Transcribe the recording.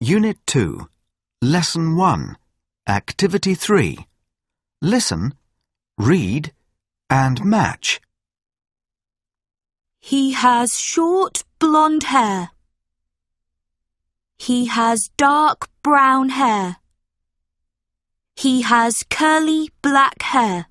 Unit 2, Lesson 1, Activity 3. Listen, read, and match. He has short blonde hair. He has dark brown hair. He has curly black hair.